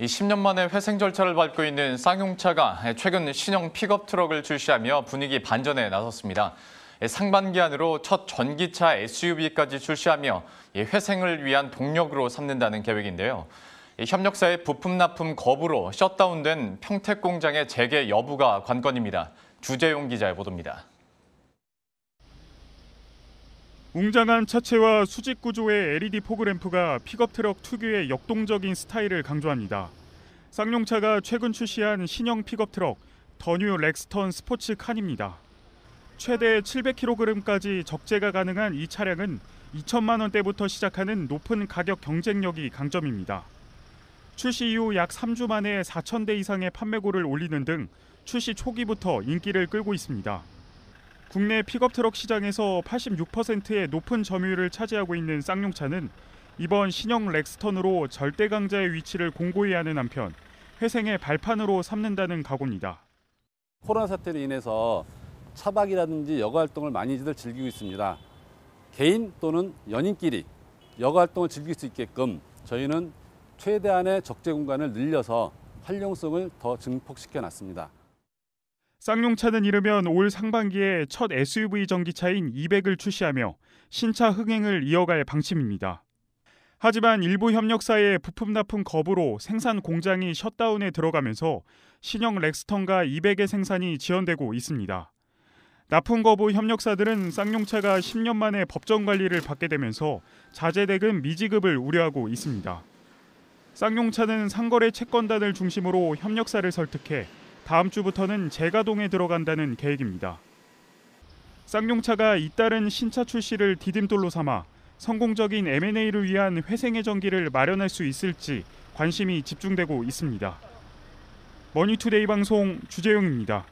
이 10년 만에 회생 절차를 밟고 있는 쌍용차가 최근 신형 픽업 트럭을 출시하며 분위기 반전에 나섰습니다. 예, 상반기 안으로 첫 전기차 SUV까지 출시하며 예, 회생을 위한 동력으로 삼는다는 계획인데요. 예, 협력사의 부품 납품 거부로 셧다운된 평택 공장의 재개 여부가 관건입니다. 주재용 기자의 보도입니다. 웅장한 차체와 수직 구조의 LED 포그램프가 픽업트럭 특유의 역동적인 스타일을 강조합니다. 쌍용차가 최근 출시한 신형 픽업트럭 더뉴 렉스턴 스포츠 칸입니다. 최대 700kg까지 적재가 가능한 이 차량은 2천만 원대부터 시작하는 높은 가격 경쟁력이 강점입니다. 출시 이후 약 3주 만에 4천 대 이상의 판매고를 올리는 등 출시 초기부터 인기를 끌고 있습니다. 국내 픽업 트럭 시장에서 86%의 높은 점유율을 차지하고 있는 쌍용차는 이번 신형 렉스턴으로 절대 강자의 위치를 공고히 하는 한편 회생의 발판으로 삼는다는 각오입니다. 코로나 사태로 인해서 차박이라든지 여가 활동을 많이들 즐기고 있습니다. 개인 또는 연인끼리 여가 활동을 즐길 수 있게끔 저희는 최대한의 적재 공간을 늘려서 활용성을 더 증폭시켜 놨습니다. 쌍용차는 이르면 올 상반기에 첫 SUV 전기차인 200을 출시하며 신차 흥행을 이어갈 방침입니다. 하지만 일부 협력사의 부품 납품 거부로 생산 공장이 셧다운에 들어가면서 신형 렉스턴과 200의 생산이 지연되고 있습니다. 납품 거부 협력사들은 쌍용차가 10년 만에 법정 관리를 받게 되면서 자재대금 미지급을 우려하고 있습니다. 쌍용차는 상거래 채권단을 중심으로 협력사를 설득해 다음 주부터는 재가동에 들어간다는 계획입니다. 쌍용차가 잇따른 신차 출시를 디딤돌로 삼아 성공적인 M&A를 위한 회생의 전기를 마련할 수 있을지 관심이 집중되고 있습니다. 머니투데이 방송 주재용입니다.